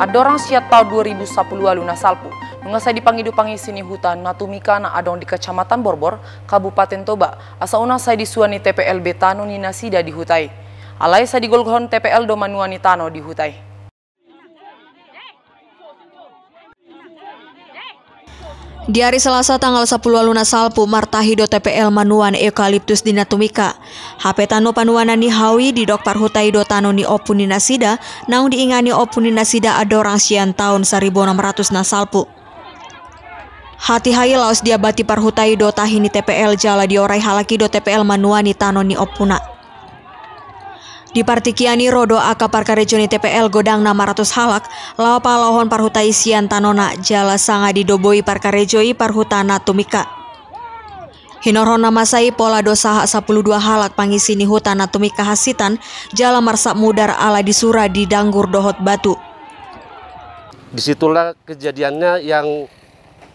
Ada orang siat tahun 2010 lalu nasalpu. mengasai dipangi dupangi sini hutan natumika na adong di kecamatan Borbor Kabupaten Toba asa una saya disuani TPL Betano Ninasida di Hutai alai saya di golgon TPL Domanuani Tano di Hutai Di hari Selasa tanggal 10 luna Salpu Martahido TPL Manuan Eukaliptus Dinatumika HP Tano Panuana Hawi di Dok Parhutaido Tano ni Nasida, Naung diingani Opuni Nasida Adorang Sian tahun 1600 Nasalpu Hati hai laos diabati parhutai dota hini TPL jala diorai halaki do TPL manuani tanoni opuna. Di Partikiani Rodo Aka Parkarejoni TPL Godang nama ratus halak, Lapa Lohon parhuta isian Tanona Jala Sanga Didoboi Parkarejoi Parhutana Tumika. Hinorhon namasai pola dosa hak 12 halak pangisini hutana tumika hasitan jala marsak mudar ala disura di danggur dohot batu. Disitulah kejadiannya yang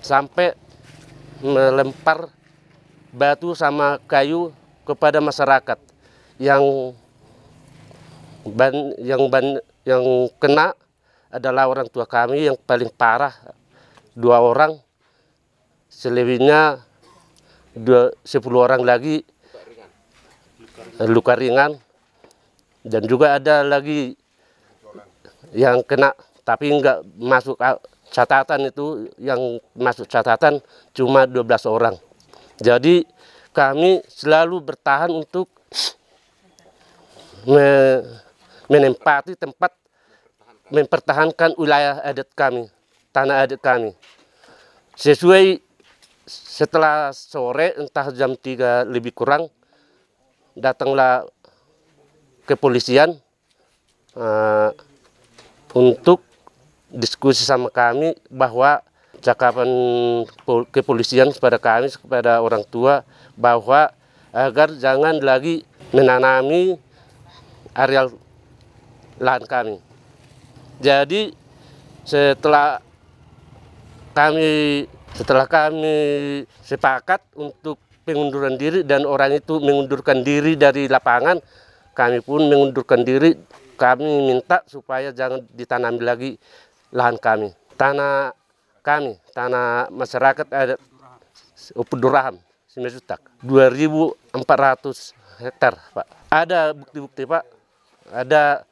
sampai melempar batu sama kayu kepada masyarakat yang ban yang ban yang kena adalah orang tua kami yang paling parah dua orang selebihnya dua sepuluh orang lagi luka ringan. dan juga ada lagi yang kena tapi nggak masuk catatan itu yang masuk catatan cuma 12 orang jadi kami selalu bertahan untuk menempati tempat mempertahankan wilayah adat kami, tanah adat kami. Sesuai setelah sore entah jam 3 lebih kurang datanglah kepolisian uh, untuk diskusi sama kami bahwa cakapan kepolisian kepada kami kepada orang tua bahwa agar jangan lagi menanami areal lahan kami. Jadi setelah kami setelah kami sepakat untuk pengunduran diri dan orang itu mengundurkan diri dari lapangan, kami pun mengundurkan diri. Kami minta supaya jangan ditanami lagi lahan kami, tanah kami, tanah masyarakat ada Upuduraham, Simejutak, 2.400 hektar, Pak. Ada bukti-bukti, Pak. Ada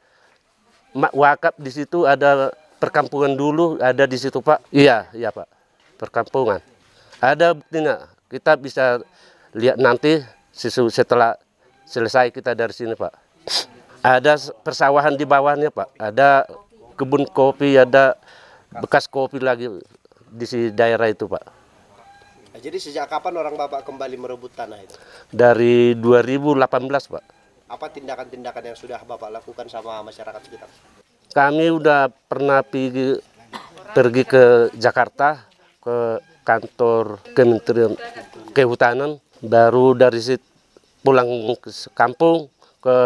mak wakaf di situ ada perkampungan dulu ada di situ Pak. Iya, iya Pak. Perkampungan. Ada buktinya. Kita bisa lihat nanti setelah selesai kita dari sini Pak. Ada persawahan di bawahnya Pak. Ada kebun kopi, ada bekas kopi lagi di si daerah itu Pak. Jadi sejak kapan orang Bapak kembali merebut tanah itu? Dari 2018 Pak apa tindakan-tindakan yang sudah Bapak lakukan sama masyarakat sekitar? Kami udah pernah pergi, pergi ke Jakarta, ke kantor Kementerian Kehutanan, baru dari situ pulang ke kampung ke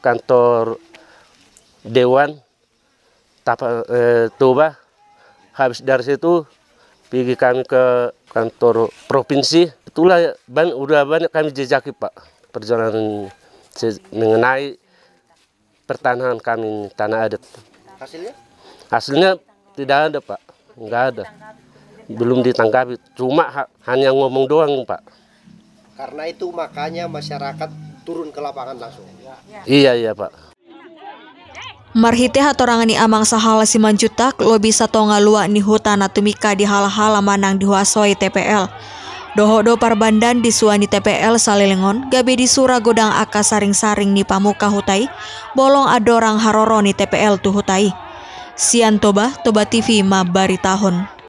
kantor Dewan Tapa, eh, Toba. Habis dari situ pergi kami ke kantor provinsi. Itulah ban, udah banyak kami jejaki Pak ini mengenai pertanahan kami tanah adat. Hasilnya? Hasilnya tidak ada Pak, nggak ada. Belum ditanggapi, cuma ha hanya ngomong doang Pak. Karena itu makanya masyarakat turun ke lapangan langsung. Iya, iya Pak. Marhite hatorangani amang sahala simanjutak lobi satonga luak ni hutana tumika di hal-hal manang dihuasoi TPL. Dohodo parbandan di suani TPL Salelengon, gabe di Suragodang aka saring-saring ni pamuka hutai, bolong adorang haroro ni TPL Tuhutai. hutai. Sian toba, toba TV Mabari tahun.